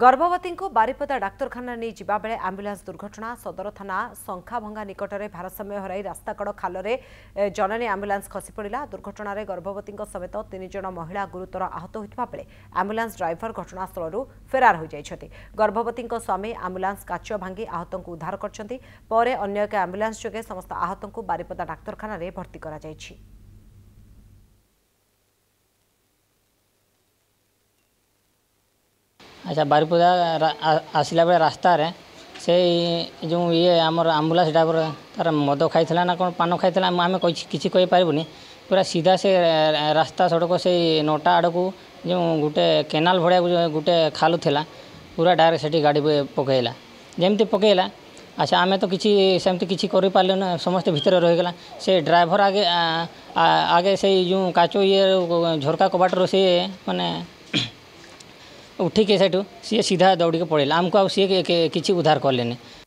ଗର୍ଭବତୀଙ୍କୁ ବାରିପଦା ଡାକ୍ତରଖାନା ନେଇ ଯିବାବେଳେ ଆମ୍ବୁଲାନ୍ସ ଦୁର୍ଘଟଣା ସଦର ଥାନା ଶଙ୍ଖାଭଙ୍ଗା ନିକଟରେ ଭାରସାମ୍ୟ ହରାଇ ରାସ୍ତାକଡ଼ ଖାଲରେ ଜନନୀ ଆମ୍ବୁଲାନ୍ସ ଖସିପଡ଼ିଲା ଦୁର୍ଘଟଣାରେ ଗର୍ଭବତୀଙ୍କ ସମେତ ତିନି ଜଣ ମହିଳା ଗୁରୁତର ଆହତ ହୋଇଥିବାବେଳେ ଆମ୍ବୁଲାନ୍ସ ଡ୍ରାଇଭର ଘଟଣାସ୍ଥଳରୁ ଫେରାର ହୋଇଯାଇଛନ୍ତି ଗର୍ଭବତୀଙ୍କ ସ୍ୱାମୀ ଆମ୍ବୁଲାନ୍ସ କାଚ ଭାଙ୍ଗି ଆହତଙ୍କୁ ଉଦ୍ଧାର କରିଛନ୍ତି ପରେ ଅନ୍ୟ ଏକ ଆମ୍ବୁଲାନ୍ସ ଯୋଗେ ସମସ୍ତ ଆହତଙ୍କୁ ବାରିପଦା ଡାକ୍ତରଖାନାରେ ଭର୍ତ୍ତି କରାଯାଇଛି ଆଚ୍ଛା ବାରିପଦା ଆସିଲା ବେଳେ ରାସ୍ତାରେ ସେଇ ଯେଉଁ ଇଏ ଆମର ଆମ୍ବୁଲାନ୍ସ ଡ୍ରାଇଭର ତାର ମଦ ଖାଇଥିଲା ନା କ'ଣ ପାନ ଖାଇଥିଲା ଆମେ କିଛି କହିପାରିବୁନି ପୁରା ସିଧା ସେ ରାସ୍ତା ସଡ଼କ ସେଇ ନଅଟା ଆଡ଼କୁ ଯେଉଁ ଗୋଟେ କେନାଲ ଭଳିଆ ଗୋଟେ ଖାଲ ଥିଲା ପୁରା ଡାଇରେକ୍ଟ ସେଠି ଗାଡ଼ି ପକାଇଲା ଯେମିତି ପକାଇଲା ଆଚ୍ଛା ଆମେ ତ କିଛି ସେମିତି କିଛି କରିପାରିଲୁନି ସମସ୍ତେ ଭିତରେ ରହିଗଲା ସେ ଡ୍ରାଇଭର ଆଗେ ଆଗେ ସେଇ ଯେଉଁ କାଚ ଇଏ ଝରକା କବାଟରୁ ସେ ମାନେ ଉଠିକି ସେଇଠୁ ସିଏ ସିଧା ଦୌଡ଼ିକି ପଳେଇଲା ଆମକୁ ଆଉ ସିଏ କିଛି ଉଦ୍ଧାର କଲେନି